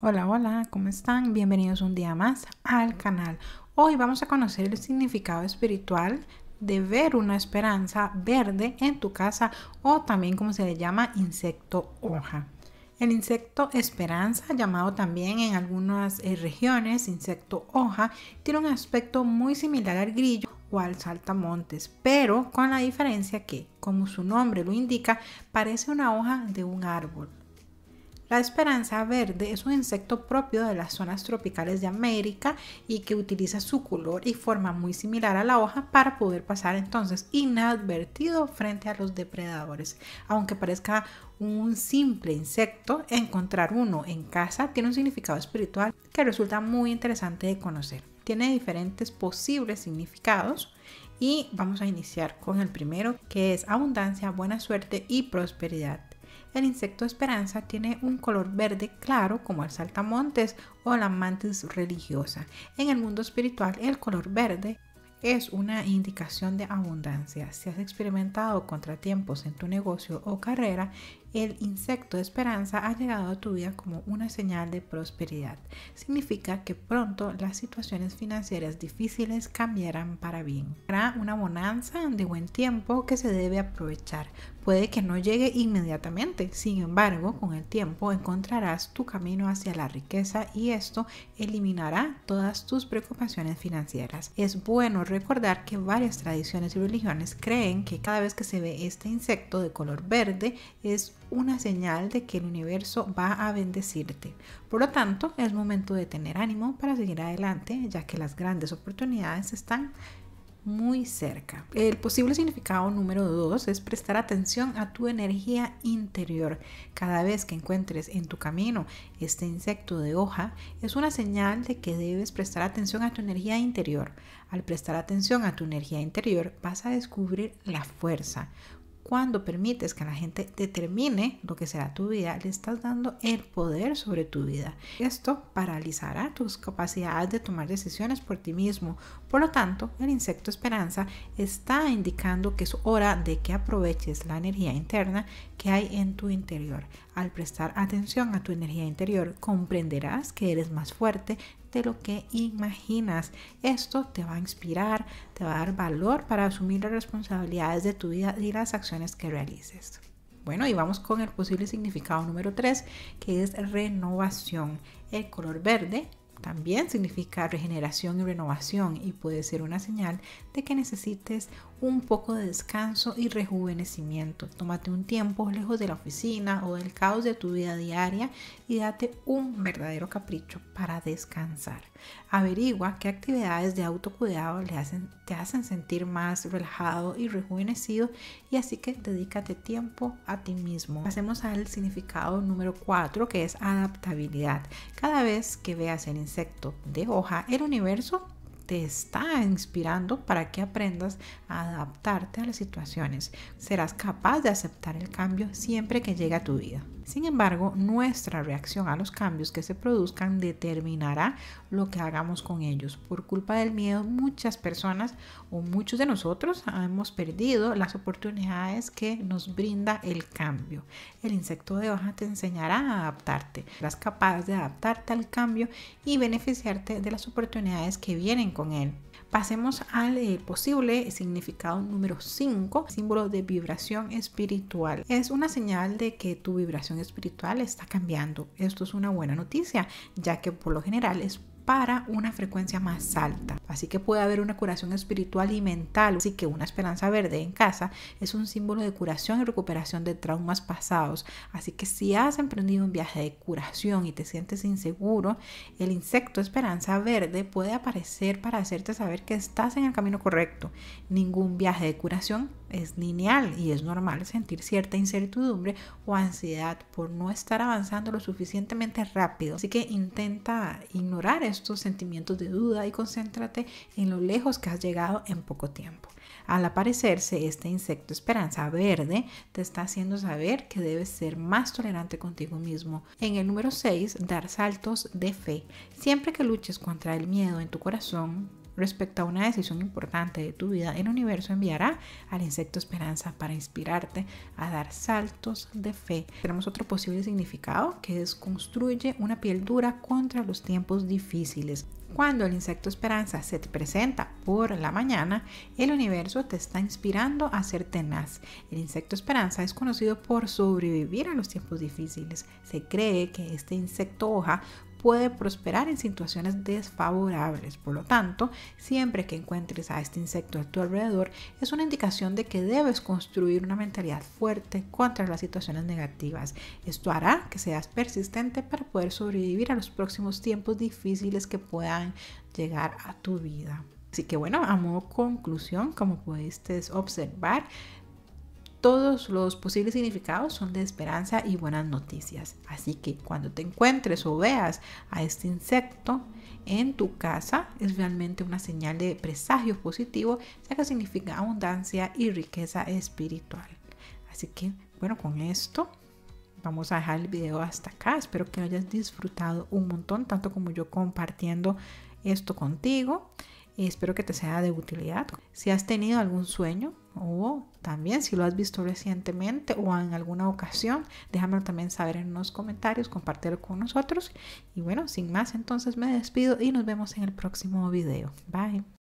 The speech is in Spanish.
Hola, hola, ¿cómo están? Bienvenidos un día más al canal. Hoy vamos a conocer el significado espiritual de ver una esperanza verde en tu casa o también como se le llama insecto hoja. El insecto esperanza, llamado también en algunas eh, regiones insecto hoja, tiene un aspecto muy similar al grillo o al saltamontes, pero con la diferencia que, como su nombre lo indica, parece una hoja de un árbol. La esperanza verde es un insecto propio de las zonas tropicales de América y que utiliza su color y forma muy similar a la hoja para poder pasar entonces inadvertido frente a los depredadores. Aunque parezca un simple insecto, encontrar uno en casa tiene un significado espiritual que resulta muy interesante de conocer. Tiene diferentes posibles significados y vamos a iniciar con el primero que es abundancia, buena suerte y prosperidad. El insecto esperanza tiene un color verde claro como el saltamontes o la mantis religiosa. En el mundo espiritual el color verde es una indicación de abundancia. Si has experimentado contratiempos en tu negocio o carrera el insecto de esperanza ha llegado a tu vida como una señal de prosperidad. Significa que pronto las situaciones financieras difíciles cambiarán para bien. Será una bonanza de buen tiempo que se debe aprovechar. Puede que no llegue inmediatamente, sin embargo, con el tiempo encontrarás tu camino hacia la riqueza y esto eliminará todas tus preocupaciones financieras. Es bueno recordar que varias tradiciones y religiones creen que cada vez que se ve este insecto de color verde es una señal de que el universo va a bendecirte. Por lo tanto, es momento de tener ánimo para seguir adelante, ya que las grandes oportunidades están muy cerca. El posible significado número 2 es prestar atención a tu energía interior. Cada vez que encuentres en tu camino este insecto de hoja, es una señal de que debes prestar atención a tu energía interior. Al prestar atención a tu energía interior, vas a descubrir la fuerza, cuando permites que la gente determine lo que será tu vida, le estás dando el poder sobre tu vida. Esto paralizará tus capacidades de tomar decisiones por ti mismo. Por lo tanto, el insecto esperanza está indicando que es hora de que aproveches la energía interna que hay en tu interior. Al prestar atención a tu energía interior, comprenderás que eres más fuerte de lo que imaginas. Esto te va a inspirar, te va a dar valor para asumir las responsabilidades de tu vida y las acciones que realices. Bueno, y vamos con el posible significado número 3, que es renovación. El color verde también significa regeneración y renovación y puede ser una señal de que necesites un poco de descanso y rejuvenecimiento. Tómate un tiempo lejos de la oficina o del caos de tu vida diaria y date un verdadero capricho para descansar. Averigua qué actividades de autocuidado te hacen sentir más relajado y rejuvenecido y así que dedícate tiempo a ti mismo. Pasemos al significado número 4 que es adaptabilidad. Cada vez que veas el insecto de hoja, el universo te está inspirando para que aprendas a adaptarte a las situaciones. Serás capaz de aceptar el cambio siempre que llegue a tu vida. Sin embargo, nuestra reacción a los cambios que se produzcan determinará lo que hagamos con ellos. Por culpa del miedo, muchas personas o muchos de nosotros hemos perdido las oportunidades que nos brinda el cambio. El insecto de hoja te enseñará a adaptarte. Serás capaz de adaptarte al cambio y beneficiarte de las oportunidades que vienen con él. Pasemos al eh, posible significado número 5, símbolo de vibración espiritual. Es una señal de que tu vibración espiritual está cambiando. Esto es una buena noticia, ya que por lo general es para una frecuencia más alta. Así que puede haber una curación espiritual y mental. Así que una esperanza verde en casa es un símbolo de curación y recuperación de traumas pasados. Así que si has emprendido un viaje de curación y te sientes inseguro, el insecto esperanza verde puede aparecer para hacerte saber que estás en el camino correcto. Ningún viaje de curación es lineal y es normal sentir cierta incertidumbre o ansiedad por no estar avanzando lo suficientemente rápido. Así que intenta ignorar estos sentimientos de duda y concéntrate en lo lejos que has llegado en poco tiempo. Al aparecerse este insecto esperanza verde, te está haciendo saber que debes ser más tolerante contigo mismo. En el número 6, dar saltos de fe. Siempre que luches contra el miedo en tu corazón, Respecto a una decisión importante de tu vida, el universo enviará al insecto esperanza para inspirarte a dar saltos de fe. Tenemos otro posible significado que es construye una piel dura contra los tiempos difíciles. Cuando el insecto esperanza se te presenta por la mañana, el universo te está inspirando a ser tenaz. El insecto esperanza es conocido por sobrevivir a los tiempos difíciles. Se cree que este insecto hoja puede prosperar en situaciones desfavorables. Por lo tanto, siempre que encuentres a este insecto a tu alrededor, es una indicación de que debes construir una mentalidad fuerte contra las situaciones negativas. Esto hará que seas persistente para poder sobrevivir a los próximos tiempos difíciles que puedan llegar a tu vida. Así que bueno, a modo conclusión, como pudiste observar, todos los posibles significados son de esperanza y buenas noticias. Así que cuando te encuentres o veas a este insecto en tu casa, es realmente una señal de presagio positivo, ya que significa abundancia y riqueza espiritual. Así que, bueno, con esto vamos a dejar el video hasta acá. Espero que hayas disfrutado un montón, tanto como yo compartiendo esto contigo. Espero que te sea de utilidad. Si has tenido algún sueño, o también si lo has visto recientemente o en alguna ocasión, déjamelo también saber en los comentarios, compártelo con nosotros y bueno, sin más entonces me despido y nos vemos en el próximo video. Bye.